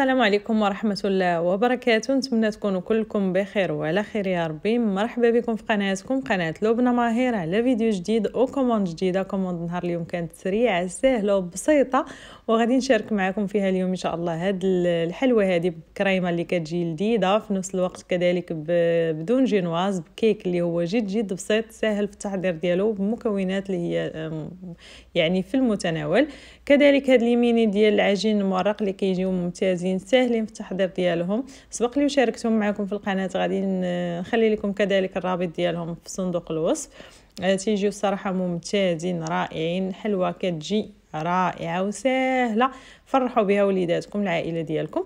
السلام عليكم ورحمة الله وبركاته نتمنى تكونوا كلكم بخير وعلى خير يا ربي مرحبا بكم في قناتكم قناة لبنى ماهر على فيديو جديد او كوموند جديدة كوموند نهار اليوم كانت سريعة سهلة وبسيطة وغادي نشارك معكم فيها اليوم ان شاء الله هاد الحلوة هادي بكريمة اللي كتجي لذيذة في نفس الوقت كذلك بدون جينواز بكيك اللي هو جد جد بسيط سهل في التحضير ديالو بمكونات اللي هي يعني في المتناول كذلك هاد اليميني ديال العجين المورق اللي كيجيو ممتازين مميزين ساهلين في التحضير ديالهم سبق لي وشاركتهم معكم في القناه غادي نخلي لكم كذلك الرابط ديالهم في صندوق الوصف آه، تيجيو الصراحه ممتازين رائعين حلوه كتجي رائعه وسهله فرحوا بها وليداتكم العائله ديالكم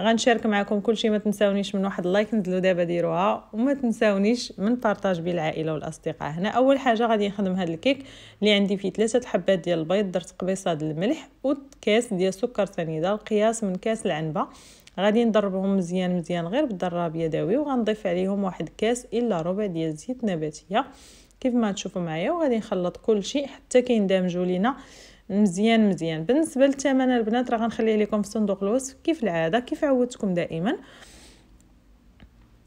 غنشارك معكم كلشي ما تنساونيش من واحد اللايك ندلو دابا ديروها وما تنساونيش من بارطاج بين العائله والاصدقاء هنا اول حاجه غادي نخدم هذا الكيك اللي عندي فيه ثلاثه حبات ديال البيض درت قبيصه ديال الملح وكاس ديال سكر سنيده القياس من كاس العنبه غادي نضربهم مزيان مزيان غير بالضراب يدوي وغنضيف عليهم واحد كاس الا ربع ديال زيت نباتيه كيف ما تشوفوا معايا وغادي نخلط كل شيء حتى كيندمجوا لينا مزيان مزيان بالنسبه للثمن البنات راه غنخليه لكم في صندوق الوصف كيف العاده كيف عودتكم دائما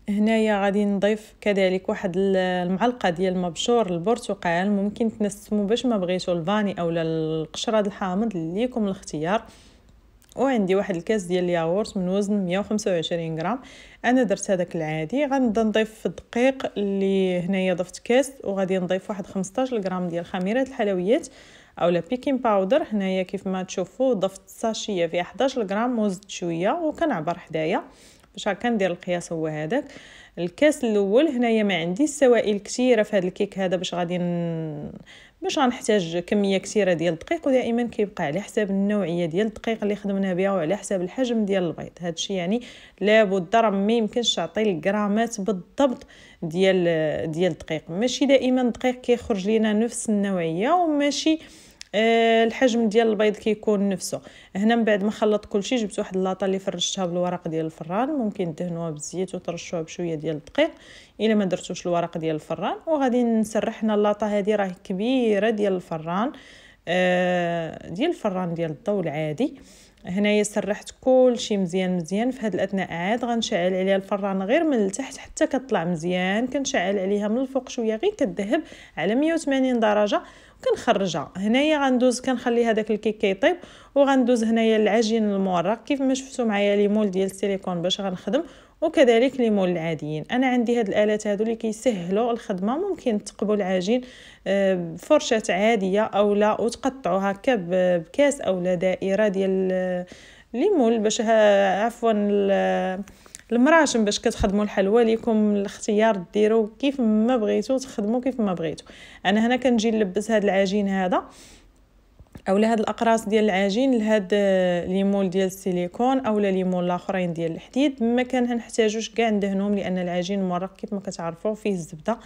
هنايا غادي نضيف كذلك واحد المعلقه ديال المبشور البرتقال ممكن تنسمو باش ما بغيتو الفاني اولا القشره الحامض ليكم الاختيار وعندي واحد الكاس ديال الياغورت من وزن 125 غرام انا درت هذاك العادي غنبدا نضيف الدقيق اللي هنايا ضفت كاس وغادي نضيف واحد 15 غرام ديال خميره الحلويات او لا بيكين باودر هنايا كيف ما تشوفوا ضفت ساشيه فيها 11 غرام وزدت شويه وكنعبر حدايا باش هكا ندير القياس هو هذاك الكاس الاول هنايا ما عندي سوائل كثيره في هذا الكيك هذا باش غادي باش غنحتاج كميه كثيره ديال الدقيق ودائما كيبقى على حساب النوعيه ديال الدقيق اللي خدمنا بها وعلى حساب الحجم ديال البيض الشيء يعني لابد راه ما يمكنش تعطي الغرامات بالضبط ديال ديال الدقيق ماشي دائما الدقيق كيخرج لينا نفس النوعيه وماشي آه، الحجم ديال البيض كيكون نفسه هنا من بعد ما خلط كلشي جبت واحد اللاطه اللي فرشتها بالورق ديال الفران ممكن دهنوها بالزيت وترشوها بشويه ديال الدقيق الا ما درتوش الورق ديال الفران وغادي نسرح هنا اللاطه هذه راه كبيره ديال الفران آه ديال الفران ديال الضو العادي هنايا سرحت كلشي مزيان مزيان في هاد الاثناء عاد غنشعل عليها الفران غير من التحت حتى كطلع مزيان كنشعل عليها من الفوق شويه غير كتذهب على 180 درجه كنخرجها هنايا غندوز كنخلي هذاك الكيك كيطيب وغندوز هنايا العجين المورق كيف ما شفتوا معايا مول ديال السيليكون باش غنخدم وكذلك مول العاديين انا عندي هاد الالات هادو اللي كيسهلوا الخدمه ممكن تقبل العجين بفرشه آه، عاديه او لا وتقطعوا هكا بكاس او لا دائره ديال آه، مول باش عفوا المراشم باش كتخدموا الحلوى ليكم الاختيار ديروا كيف ما بغيتو تخدموا كيف ما بغيتو انا هنا كنجي نلبس هاد العجين هذا اولا هاد الاقراص ديال العجين لهاد آه، ليمول ديال السيليكون اولا ليمول الاخرين ديال الحديد ما كان هنحتاجوش كاع ندهنهم لان العجين مرق كيف ما كتعرفوا فيه الزبده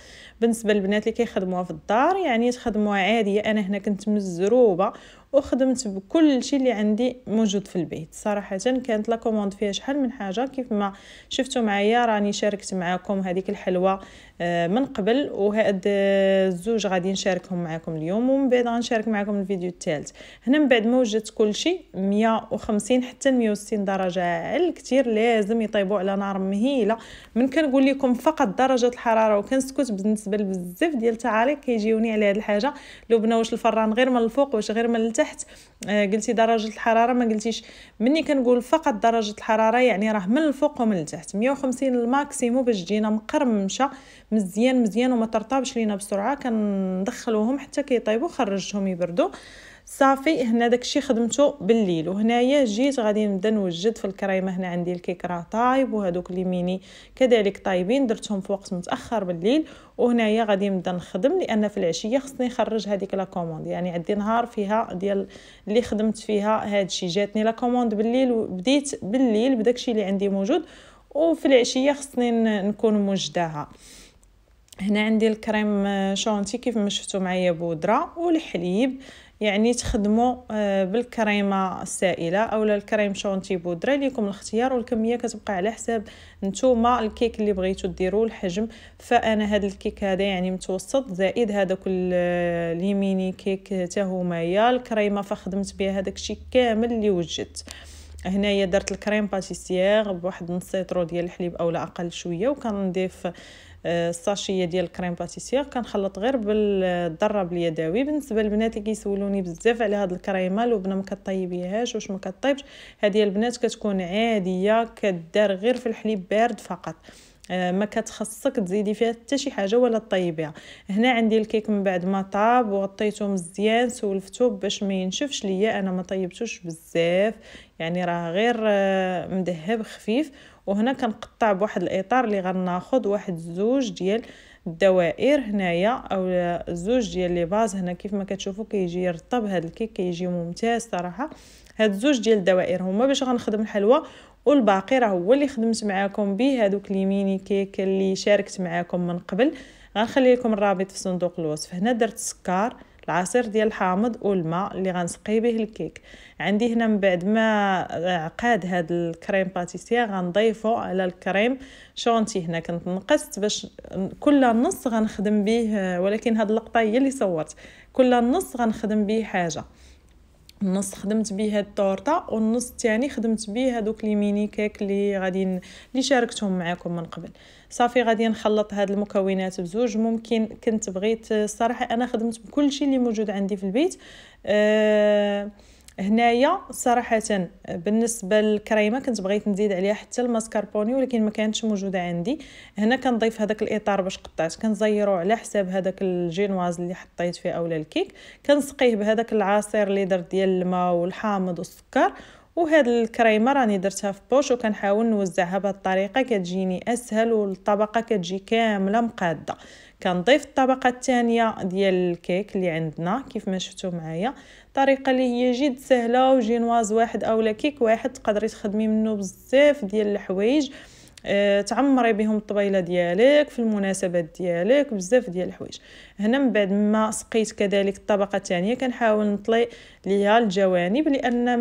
بالنسبه للبنات اللي كيخدموها في الدار يعني تخدموها عاديه انا هنا كنت مزروبه وخدمت بكل شيء اللي عندي موجود في البيت صراحه كانت لا كوموند فيها شحال من حاجه كيف ما شفتوا معايا راني شاركت معكم هذيك الحلوه آه، من قبل وهاد آه، الزوج غادي نشاركهم معكم اليوم ومن بعد غنشارك معكم الفيديو الثالث هنا من بعد ما وجدت كل شيء 150 حتى 160 درجه على الكثير لازم يطيبوا على نار مهيله من كنقول لكم فقط درجه الحراره وكنسكت بالنسبه لبزاف ديال التعاريف كيجيوني على هاد الحاجه لبنا واش الفران غير من الفوق واش غير من لتحت آه، قلتي درجه الحراره ما قلتيش مني كنقول فقط درجه الحراره يعني راه من الفوق ومن التحت 150 الماكسيمو باش تجينا مقرمشه مزيان مزيان وما ترطابش لينا بسرعه كندخلوهم حتى كيطيبوا خرجتهم يبردوا صافي هنا داكشي خدمته بالليل وهنايا جيت غادي نبدا نوجد في الكريمه هنا عندي الكيك راه طايب وهذوك لي ميني كذلك طايبين درتهم في وقت متاخر بالليل وهنايا غادي نبدا نخدم لان في العشيه خصني نخرج هذيك لا كوموند يعني عندي نهار فيها ديال اللي خدمت فيها الشيء جاتني لا كوموند بالليل وبديت بالليل بداكشي اللي عندي موجود وفي العشيه خصني نكون موجداها هنا عندي الكريم شونتي كيف ما شفتوا معايا بودره والحليب يعني تخدموا آه، بالكريمه السائله اولا الكريم شونتي بودره ليكم الاختيار والكميه كتبقى على حساب نتوما الكيك اللي بغيتو ديروا الحجم فانا هذا الكيك هذا يعني متوسط زائد كل اليميني آه، كيك حتى هما الكريمه فخدمت بها هذاك الشيء كامل اللي وجدت هنايا درت الكريم باتيسيير بواحد نص سيترو ديال الحليب اولا اقل شويه وكنضيف الساشيه آه، ديال الكريم باتيسيير كنخلط غير بالدراب اليدوي بالنسبه للبنات اللي كيسولوني بزاف على هاد الكريمه لبنى ما كطيبيهاش واش ما كطيبش هذه البنات كتكون عاديه كدار غير في الحليب بارد فقط آه، ما كتخصك تزيدي فيها حتى شي حاجه ولا طيبيها هنا عندي الكيك من بعد ما طاب وغطيته مزيان سولفتو باش ما ينشفش ليا انا ما طيبتوش بزاف يعني راه غير آه، مذهب خفيف وهنا كنقطع بواحد الاطار اللي غناخذ واحد زوج ديال الدوائر هنايا او آه، زوج ديال لي باز هنا كيف ما كتشوفوا كيجي يرطب هذا الكيك كيجي ممتاز صراحه هاد زوج ديال الدوائر هما باش غنخدم الحلوى والباقي راه هو اللي خدمت معاكم به هادوك لي ميني كيك اللي شاركت معاكم من قبل غنخلي لكم الرابط في صندوق الوصف هنا درت السكر العصير ديال الحامض والماء اللي غنسقي به الكيك عندي هنا من بعد ما عقاد هاد الكريم باتيسيه غنضيفو على الكريم شونتي هنا كنت نقصت باش كل نص غنخدم به ولكن هاد اللقطه هي اللي صورت كل نص غنخدم به حاجه النص خدمت به هاد التورته والنص الثاني خدمت به هادوك لي ميني كيك اللي غادي اللي شاركتهم معكم من قبل صافي غادي نخلط هاد المكونات بزوج ممكن كنت بغيت الصراحه انا خدمت بكل شيء اللي موجود عندي في البيت أه هنايا صراحه بالنسبه للكريمه كنت بغيت نزيد عليها حتى الماسكاربوني ولكن ما كانتش موجوده عندي هنا كنضيف هذاك الاطار باش قطعت كنزيرو على حساب هذاك الجينواز اللي حطيت فيه اولا الكيك كنسقيه بهذاك العصير اللي درت ديال الماء والحامض والسكر وهاد الكريمه راني درتها في بوش وكنحاول نوزعها بهاد الطريقه كتجيني اسهل والطبقه كتجي كامله مقاده كنضيف الطبقه الثانيه ديال الكيك اللي عندنا كيف ما شفتوا معايا طريقه اللي هي جد سهله وجينواز واحد اولا كيك واحد تقدري تخدمي منه بزاف ديال الحوايج آه، تعمري بهم الطبيله ديالك في المناسبات ديالك بزاف ديال الحوايج هنا من بعد ما سقيت كذلك الطبقه الثانيه كنحاول نطلي ليها الجوانب لان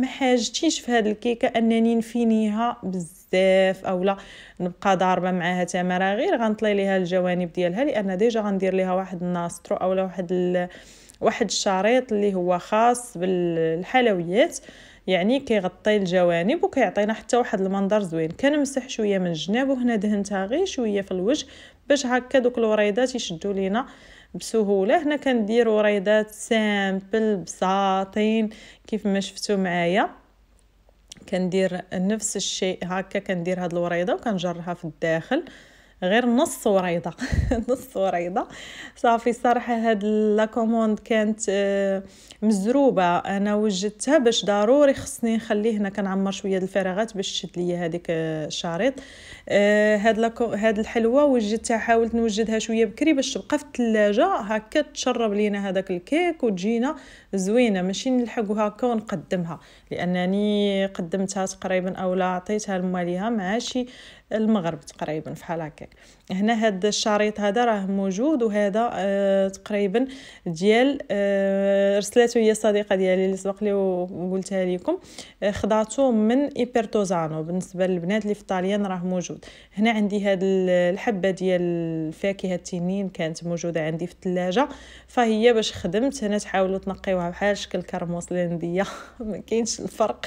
ما حاجتيش في هذه الكيكه انني نفينيها بزاف بزاف او لا نبقى ضاربه معاها تماره غير غنطلي ليها الجوانب ديالها لان ديجا غندير ليها واحد الناسترو اولا واحد ال... واحد الشريط اللي هو خاص بالحلويات يعني كيغطي الجوانب وكيعطينا حتى واحد المنظر زوين كنمسح شويه من الجناب وهنا دهنتها غير شويه في الوجه باش هكا دوك الوريدات يشدوا لينا بسهوله هنا كندير وريدات سامبل بساطين كيف ما شفتوا معايا كندير نفس الشيء هكا كندير هاد الوريضه وكنجرها في الداخل غير نص وريضه نص وريضه صافي صراحه هاد لاكوموند كانت آه، مزروبه انا وجدتها باش ضروري خصني نخليه هنا كنعمر شويه الفراغات باش تشد ليا هاديك الشريط آه، آه، هاد لاكو هاد الحلوه وجدتها حاولت نوجدها شويه بكري باش تبقى في التلاجة هكا تشرب لينا هذاك الكيك وتجينا زوينه ماشي نلحقوها هكا ونقدمها لانني قدمتها تقريبا اولا عطيتها لماليها مع شي المغرب تقريبا في هكاك هنا هذا الشريط هذا راه موجود وهذا آه تقريبا ديال آه رسلته هي الصديقه ديالي اللي سبق لي وقلتها لكم آه خضعته من ايبرتوزانو بالنسبه للبنات اللي في طاليان راه موجود هنا عندي هاد الحبه ديال الفاكهه التنين كانت موجوده عندي في الثلاجه فهي باش خدمت هنا تحاولوا تنقيوها بحال شكل كرموس الهنديه ما كاينش الفرق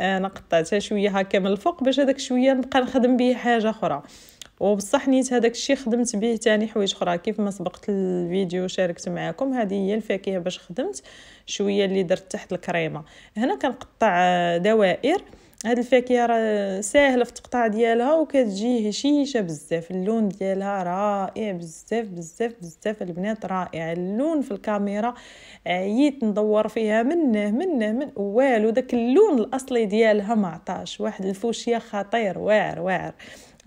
انا آه، قطعتها شويه هكا من الفوق باش هذاك شويه نبقى نخدم به حاجه اخرى وبصح نيت هذاك الشيء خدمت به تاني حوايج اخرى كيف ما سبقت الفيديو شاركت معكم هذه هي الفاكهه باش خدمت شويه اللي درت تحت الكريمه هنا كنقطع دوائر هاد الفاكهه راه ساهله في التقطاع ديالها وكتجي هشيشه بزاف اللون ديالها رائع بزاف بزاف بزاف البنات رائع اللون في الكاميرا عييت ندور فيها منه منه من والو داك اللون الاصلي ديالها ما عطاش واحد الفوشيا خطير واعر واعر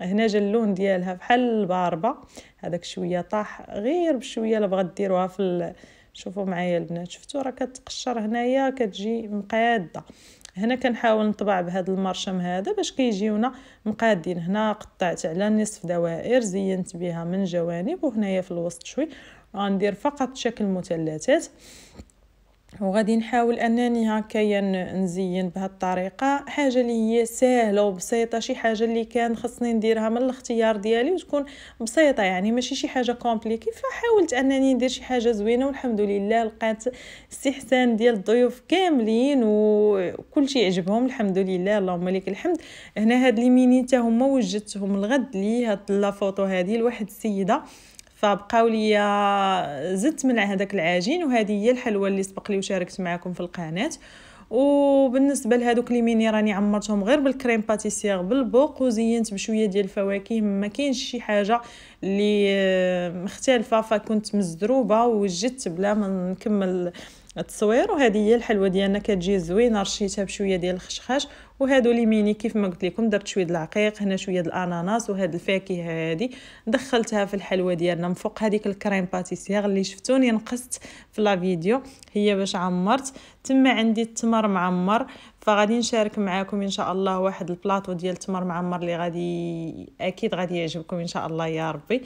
هنا جا اللون ديالها بحال الباربه هذاك شويه طاح غير بشويه اللي بغات ديروها في شوفوا معايا البنات شفتوا راه كتقشر هنايا كتجي مقاده هنا كنحاول نطبع بهذا المرشم هذا باش كيجيونا مقادين هنا قطعت على نصف دوائر زينت بها من جوانب وهنايا في الوسط شوي غندير فقط شكل مثلثات وغادي نحاول انني هكايا نزين بهذه الطريقه حاجه اللي هي سهله وبسيطه شي حاجه اللي كان خصني نديرها من الاختيار ديالي وتكون بسيطه يعني ماشي شي حاجه كومبليكي فحاولت انني ندير شي حاجه زوينه والحمد لله لقيت استحسان ديال الضيوف كاملين وكل شيء عجبهم الحمد لله اللهم لك الحمد هنا هاد لي ميني حتى هما وجدتهم الغد لي هاد لا فوتو هذه لواحد السيده فبقاو ليا زدت من هذاك العجين وهذه هي الحلوه اللي سبق لي وشاركت معكم في القناه وبالنسبه لهذوك لي ميني راني عمرتهم غير بالكريم باتيسير بالبوق وزينت بشويه ديال الفواكه ما كاينش شي حاجه اللي مختلفه فكنت مزدروبه وجدت بلا ما نكمل التصوير وهذه هي الحلوه ديالنا كتجي زوينه رشيتها بشويه ديال الخشخاش وهادو لي ميني كيف ما قلت لكم درت شويه العقيق هنا شويه الاناناس وهاد الفاكهه هادي دخلتها في الحلوه ديالنا من فوق هذيك الكريم باتيسيير اللي شفتوني نقصت في لا فيديو هي باش عمرت تما عندي التمر معمر فغادي نشارك معاكم ان شاء الله واحد البلاطو ديال التمر معمر اللي غادي اكيد غادي يعجبكم ان شاء الله يا ربي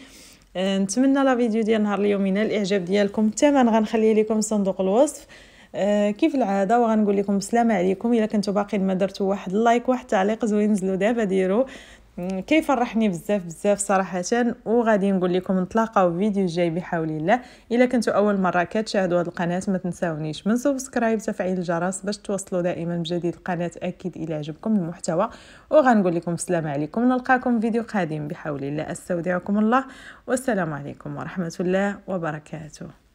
أه، نتمنى لا فيديو ديال نهار اليوم ينال الاعجاب ديالكم الثمن غنخليه لكم صندوق الوصف أه كيف العاده وغنقول لكم السلام عليكم الا كنتو باقيين ما درتو واحد اللايك واحد التعليق زوين نزلو دابا ديرو كيفرحني بزاف بزاف صراحه وغادي نقول لكم نتلاقاو في فيديو جاي بحول الله الا كنتو اول مره كتشاهدوا هذه القناه ما تنساونيش من سبسكرايب تفعيل الجرس باش توصلوا دائما بجديد القناه اكيد الى عجبكم المحتوى وغنقول لكم السلام عليكم نلقاكم فيديو قادم بحول الله استودعكم الله والسلام عليكم ورحمه الله وبركاته